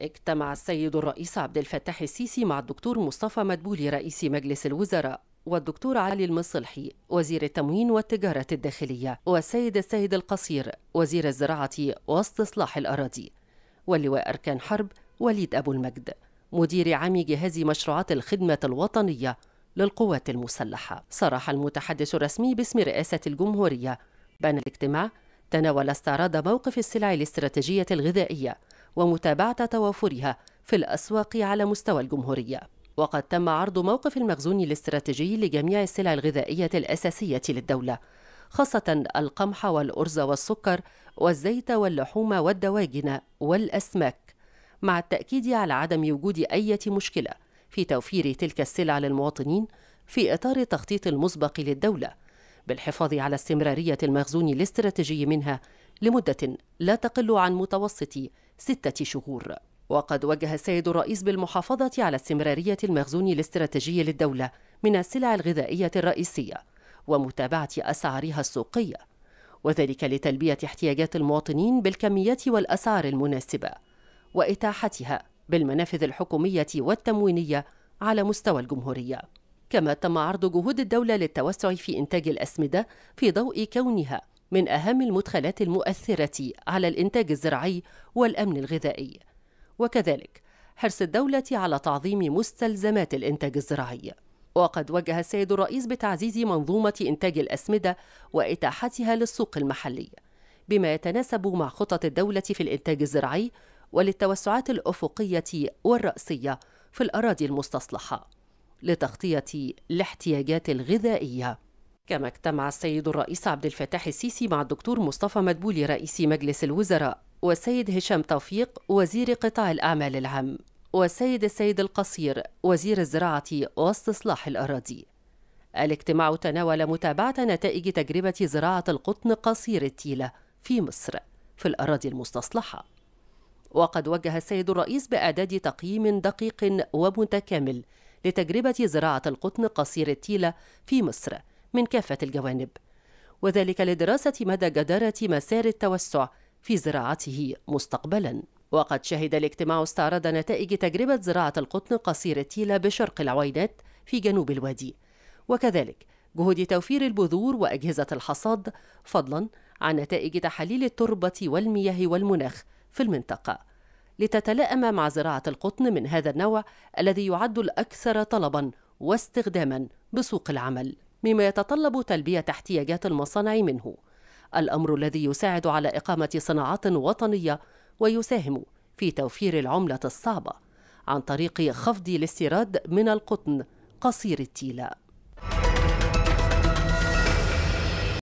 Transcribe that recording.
اجتمع السيد الرئيس عبد الفتاح السيسي مع الدكتور مصطفى مدبولي رئيس مجلس الوزراء والدكتور علي المصلحي وزير التموين والتجارة الداخلية والسيد السيد القصير وزير الزراعة واستصلاح الأراضي واللواء أركان حرب وليد أبو المجد مدير عام جهاز مشروعات الخدمة الوطنية للقوات المسلحة صرح المتحدث الرسمي باسم رئاسة الجمهورية بأن الاجتماع تناول استعراض موقف السلع الاستراتيجية الغذائية ومتابعة توافرها في الأسواق على مستوى الجمهورية وقد تم عرض موقف المخزون الاستراتيجي لجميع السلع الغذائية الأساسية للدولة خاصة القمح والأرز والسكر والزيت واللحوم والدواجن والأسماك مع التأكيد على عدم وجود أي مشكلة في توفير تلك السلع للمواطنين في إطار التخطيط المسبق للدولة بالحفاظ على استمرارية المخزون الاستراتيجي منها لمدة لا تقل عن متوسط ستة شهور وقد وجه السيد الرئيس بالمحافظة على استمرارية المخزون الاستراتيجي للدولة من السلع الغذائية الرئيسية ومتابعة أسعارها السوقية وذلك لتلبية احتياجات المواطنين بالكميات والأسعار المناسبة وإتاحتها بالمنافذ الحكومية والتموينية على مستوى الجمهورية كما تم عرض جهود الدولة للتوسع في إنتاج الأسمدة في ضوء كونها من أهم المدخلات المؤثرة على الإنتاج الزراعي والأمن الغذائي وكذلك حرص الدولة على تعظيم مستلزمات الإنتاج الزراعي وقد وجه السيد الرئيس بتعزيز منظومة إنتاج الأسمدة وإتاحتها للسوق المحلي بما يتناسب مع خطط الدولة في الإنتاج الزراعي وللتوسعات الأفقية والرأسية في الأراضي المستصلحة لتغطية الاحتياجات الغذائية كما اجتمع السيد الرئيس عبد الفتاح السيسي مع الدكتور مصطفى مدبولي رئيس مجلس الوزراء والسيد هشام توفيق وزير قطاع الأعمال العام والسيد السيد القصير وزير الزراعة واستصلاح الأراضي الاجتماع تناول متابعة نتائج تجربة زراعة القطن قصير التيلة في مصر في الأراضي المستصلحة وقد وجه السيد الرئيس بإعداد تقييم دقيق ومتكامل لتجربة زراعة القطن قصير التيلة في مصر من كافة الجوانب وذلك لدراسة مدى جدارة مسار التوسع في زراعته مستقبلا وقد شهد الاجتماع استعراض نتائج تجربة زراعة القطن قصير التيلة بشرق العوينات في جنوب الوادي وكذلك جهود توفير البذور وأجهزة الحصاد فضلا عن نتائج تحاليل التربة والمياه والمناخ في المنطقة لتتلائم مع زراعة القطن من هذا النوع الذي يعد الأكثر طلبا واستخداما بسوق العمل مما يتطلب تلبية احتياجات المصانع منه الأمر الذي يساعد على إقامة صناعات وطنية ويساهم في توفير العملة الصعبة عن طريق خفض الاستيراد من القطن قصير التيله